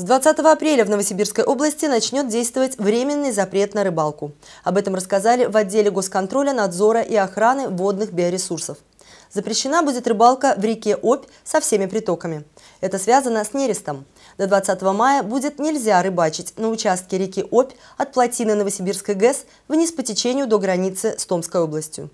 С 20 апреля в Новосибирской области начнет действовать временный запрет на рыбалку. Об этом рассказали в отделе госконтроля, надзора и охраны водных биоресурсов. Запрещена будет рыбалка в реке Обь со всеми притоками. Это связано с нерестом. До 20 мая будет нельзя рыбачить на участке реки Обь от плотины Новосибирской ГЭС вниз по течению до границы с Томской областью.